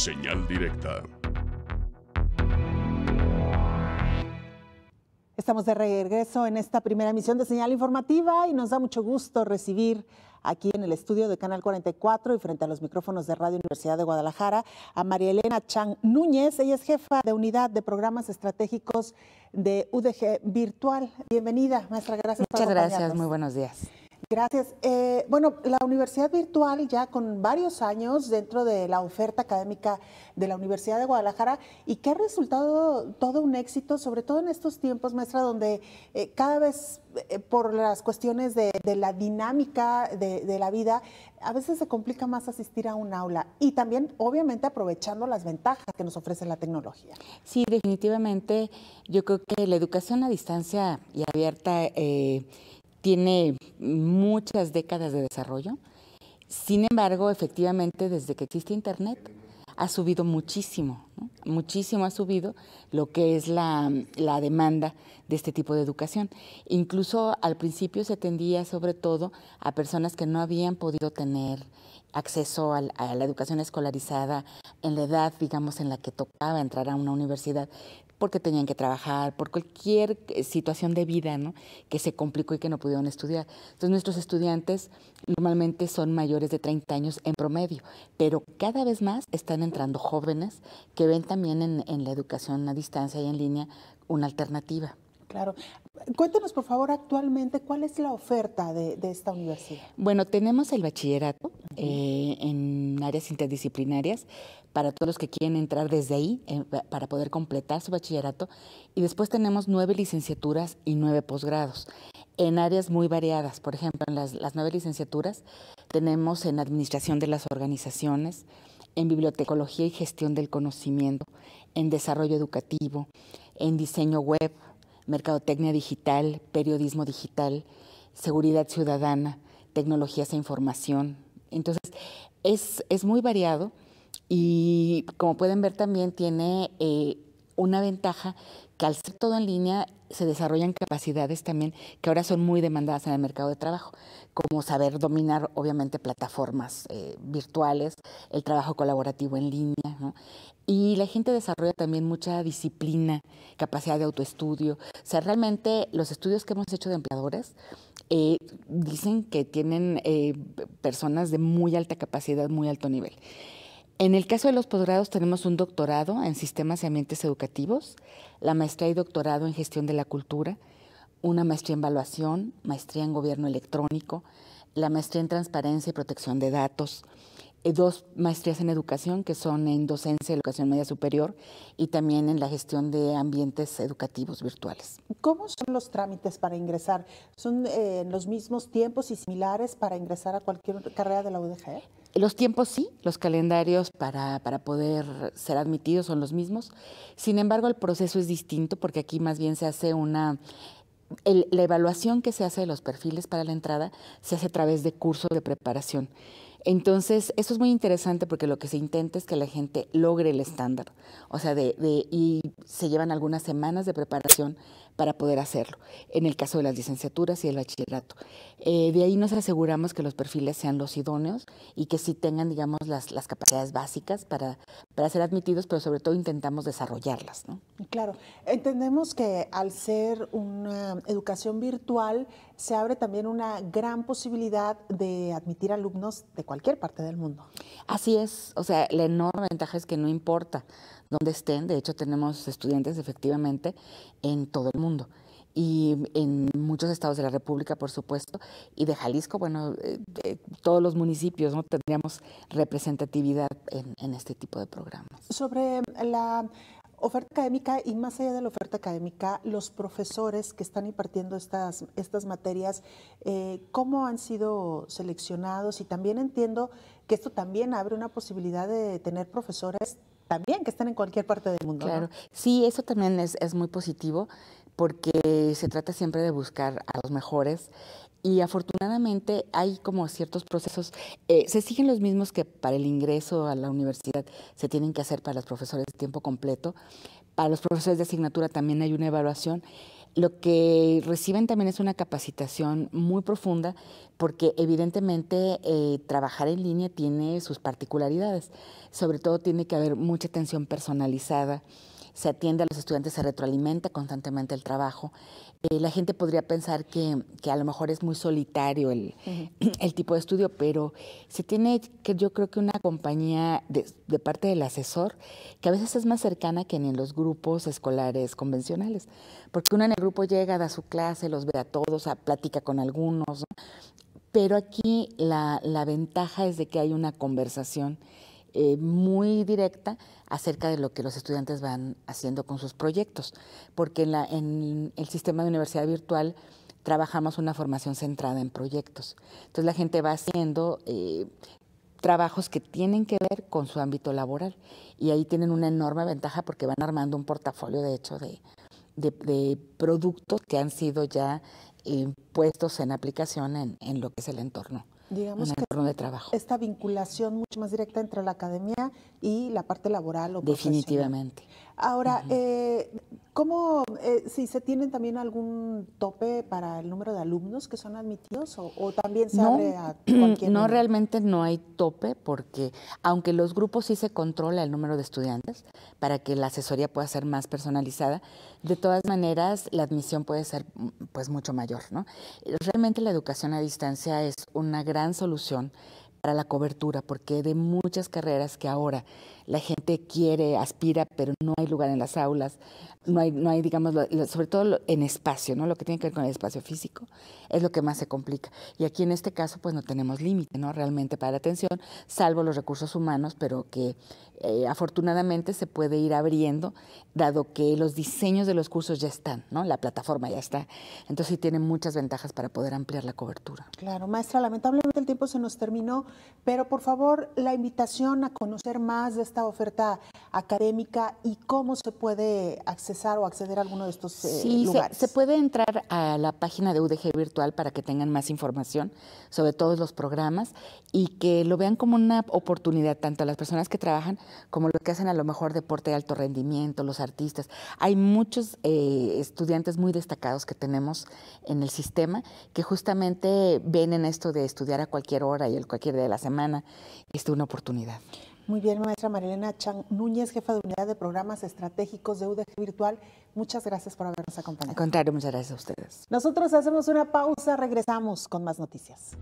Señal directa. Estamos de regreso en esta primera emisión de Señal Informativa y nos da mucho gusto recibir aquí en el estudio de Canal 44 y frente a los micrófonos de Radio Universidad de Guadalajara a María Elena Chan Núñez. Ella es jefa de unidad de programas estratégicos de UDG Virtual. Bienvenida, maestra. Gracias. Muchas gracias, muy buenos días. Gracias. Eh, bueno, la Universidad Virtual ya con varios años dentro de la oferta académica de la Universidad de Guadalajara y que ha resultado todo un éxito, sobre todo en estos tiempos, maestra, donde eh, cada vez eh, por las cuestiones de, la dinámica de, de, la vida, a veces se complica más asistir a un aula y también, obviamente, aprovechando las ventajas que nos ofrece la tecnología. Sí, definitivamente, yo creo que la educación a distancia y abierta tiene muchas décadas de desarrollo. Sin embargo, efectivamente, desde que existe Internet, ha subido muchísimo, muchísimo ha subido lo que es la, demanda de este tipo de educación. Incluso al principio se atendía sobre todo a personas que no habían podido tener acceso a, a la educación escolarizada en la edad, digamos, en la que tocaba entrar a una universidad porque tenían que trabajar, por cualquier eh, situación de vida ¿no? que se complicó y que no pudieron estudiar. Entonces nuestros estudiantes normalmente son mayores de 30 años en promedio, pero cada vez más están entrando jóvenes que ven también en la educación a distancia y en línea una alternativa. Claro. cuéntenos por favor, actualmente, ¿cuál es la oferta de, esta universidad? Bueno, tenemos el bachillerato eh, en áreas interdisciplinarias para todos los que quieren entrar desde ahí, eh, para poder completar su bachillerato. Y después tenemos nueve licenciaturas y nueve posgrados en áreas muy variadas. Por ejemplo, en las nueve licenciaturas tenemos en Administración de las Organizaciones, en Bibliotecología y Gestión del Conocimiento, en Desarrollo Educativo, en Diseño Web, mercadotecnia digital, periodismo digital, seguridad ciudadana, tecnologías e información. Entonces, es, muy variado y como pueden ver también tiene eh, una ventaja que al ser todo en línea se desarrollan capacidades también que ahora son muy demandadas en el mercado de trabajo, como saber dominar obviamente plataformas eh, virtuales, el trabajo colaborativo en línea, y la gente desarrolla también mucha disciplina, capacidad de autoestudio. O sea, realmente los estudios que hemos hecho de empleadores eh, dicen que tienen eh, personas de muy alta capacidad, muy alto nivel. En el caso de los posgrados tenemos un doctorado en sistemas y ambientes educativos, la maestría y doctorado en gestión de la cultura, una maestría en evaluación, maestría en gobierno electrónico, la maestría en transparencia y protección de datos, eh, dos maestrías en educación que son en docencia, y educación media superior y también en la gestión de ambientes educativos virtuales. ¿Cómo son los trámites para ingresar? ¿Son eh, los mismos tiempos y similares para ingresar a cualquier carrera de la UDGE? Los tiempos sí, los calendarios para, para, poder ser admitidos son los mismos. Sin embargo, el proceso es distinto porque aquí más bien se hace una... la evaluación que se hace de los perfiles para la entrada se hace a través de cursos de preparación. Entonces, eso es muy interesante porque lo que se intenta es que la gente logre el estándar. O sea, de, y se llevan algunas semanas de preparación para poder hacerlo, en el caso de las licenciaturas y el bachillerato. Eh, de ahí nos aseguramos que los perfiles sean los idóneos y que sí tengan, digamos, las, capacidades básicas para, para ser admitidos, pero sobre todo intentamos desarrollarlas. Claro, entendemos que al ser una educación virtual, se abre también una gran posibilidad de admitir alumnos de cualquier parte del mundo. Así es, o sea, la enorme ventaja es que no importa dónde estén, de hecho tenemos estudiantes efectivamente en todo el mundo y en muchos estados de la República, por supuesto, y de Jalisco, bueno, eh, todos los municipios, ¿no? Tendríamos representatividad en este tipo de programas. Sobre la Oferta académica y más allá de la oferta académica, los profesores que están impartiendo estas, estas materias, eh, ¿cómo han sido seleccionados? Y también entiendo que esto también abre una posibilidad de tener profesores también que están en cualquier parte del mundo. Claro, sí, eso también es, es muy positivo porque se trata siempre de buscar a los mejores y afortunadamente hay como ciertos procesos, eh, se siguen los mismos que para el ingreso a la universidad se tienen que hacer para los profesores de tiempo completo, para los profesores de asignatura también hay una evaluación. Lo que reciben también es una capacitación muy profunda porque evidentemente eh, trabajar en línea tiene sus particularidades. Sobre todo tiene que haber mucha atención personalizada, se atiende a los estudiantes, se retroalimenta constantemente el trabajo. Eh, la gente podría pensar que, a lo mejor es muy solitario el, tipo de estudio, pero se tiene que yo creo que una compañía de, parte del asesor que a veces es más cercana que en los grupos escolares convencionales, porque uno en el grupo llega, da su clase, los ve a todos, a, ah, platica con algunos, pero aquí la, la ventaja es de que hay una conversación eh, muy directa acerca de lo que los estudiantes van haciendo con sus proyectos, porque en, el sistema de universidad virtual trabajamos una formación centrada en proyectos. Entonces la gente va haciendo eh, trabajos que tienen que ver con su ámbito laboral y ahí tienen una enorme ventaja porque van armando un portafolio, de hecho, de, productos que han sido ya puestos en aplicación en lo que es el entorno digamos que de trabajo. Esta vinculación mucho más directa entre la academia y la parte laboral o Definitivamente. Ahora, eh, ¿Cómo, eh, si se tienen también algún tope para el número de alumnos que son admitidos o, también se abre a cualquier No, realmente no hay tope porque aunque los grupos sí se controla el número de estudiantes para que la asesoría pueda ser más personalizada, de todas maneras la admisión puede ser mm, pues mucho mayor, ¿no? Eh, realmente la educación a distancia es una gran solución para la cobertura porque de muchas carreras que ahora la gente quiere, aspira, pero no hay lugar en las aulas, no hay, no hay digamos, sobre todo en espacio, ¿no? Lo que tiene que ver con el espacio físico es lo que más se complica. Y aquí en este caso, pues no tenemos límite, ¿no? Realmente para la atención, salvo los recursos humanos, pero que eh, afortunadamente se puede ir abriendo, dado que los diseños de los cursos ya están, ¿no? La plataforma ya está. Entonces sí tiene muchas ventajas para poder ampliar la cobertura. Claro, maestra, lamentablemente el tiempo se nos terminó, pero por favor, la invitación a conocer más de esta oferta académica y cómo se puede accesar o acceder a alguno de estos eh, sí, lugares? Se, puede entrar a la página de UDG Virtual para que tengan más información sobre todos los programas y que lo vean como una oportunidad tanto a las personas que trabajan como los que hacen a lo mejor deporte de alto rendimiento, los artistas. Hay muchos eh, estudiantes muy destacados que tenemos en el sistema que justamente ven en esto de estudiar a cualquier hora y el cualquier día de la semana este, una oportunidad. Muy bien, maestra Marilena Chan Núñez, jefa de unidad de programas estratégicos de UDG Virtual. Muchas gracias por habernos acompañado. Al contrario, muchas gracias a ustedes. Nosotros hacemos una pausa, regresamos con más noticias.